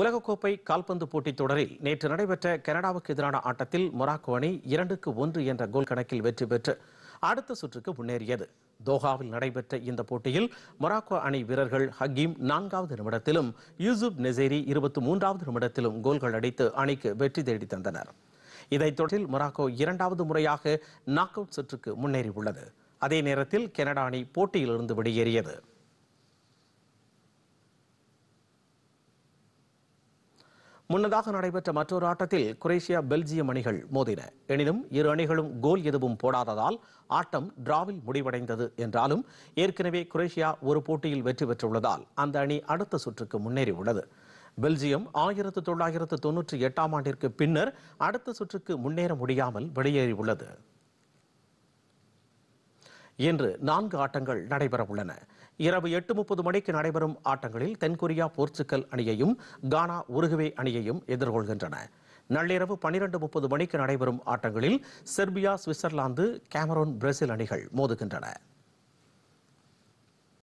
உலகக்கோப்பை கால்பந்து போட்டித் தொடரில் நேற்று நடைபெற்ற கனடாவுக்கு எதிரான ஆட்டத்தில் மொராக்கோ அணி இரண்டுக்கு ஒன்று என்ற கோல் கணக்கில் வெற்றி பெற்று அடுத்த சுற்றுக்கு முன்னேறியது தோஹாவில் நடைபெற்ற இந்த போட்டியில் மொராக்கோ அணி வீரர்கள் ஹக்கீம் நான்காவது நிமிடத்திலும் யூசுப் நெசேரி இருபத்தி மூன்றாவது நிமிடத்திலும் கோல்கள் அடித்து அணிக்கு வெற்றி தேடி தந்தனர் இதைத் தொடரில் மொராக்கோ இரண்டாவது முறையாக நாக் அவுட் சுற்றுக்கு முன்னேறியுள்ளது அதே நேரத்தில் கனடா அணி போட்டியிலிருந்து வெளியேறியது முன்னதாக நடைபெற்ற மற்றொரு ஆட்டத்தில் குரேஷியா பெல்ஜியம் அணிகள் மோதின எனினும் இரு அணிகளும் கோல் எதுவும் போடாததால் ஆட்டம் டிராவில் முடிவடைந்தது என்றாலும் ஏற்கனவே குரேஷியா ஒரு போட்டியில் வெற்றி பெற்றுள்ளதால் அந்த அணி அடுத்த சுற்றுக்கு முன்னேறியுள்ளது பெல்ஜியம் ஆயிரத்து தொள்ளாயிரத்து தொன்னூற்றி எட்டாம் ஆண்டிற்கு பின்னர் அடுத்த சுற்றுக்கு முன்னேற முடியாமல் வெளியேறியுள்ளது இன்று நான்கு ஆட்டங்கள் நடைபெறவுள்ளன இரவு எட்டு முப்பது மணிக்கு நடைபெறும் ஆட்டங்களில் தென்கொரியா போர்ச்சுக்கல் அணியையும் கானா உருகுவே அணியையும் எதிர்கொள்கின்றன நள்ளிரவு பனிரெண்டு முப்பது மணிக்கு நடைபெறும் ஆட்டங்களில் செர்பியா சுவிட்சர்லாந்து கேமரோன் பிரேசில் அணிகள் மோதுகின்றன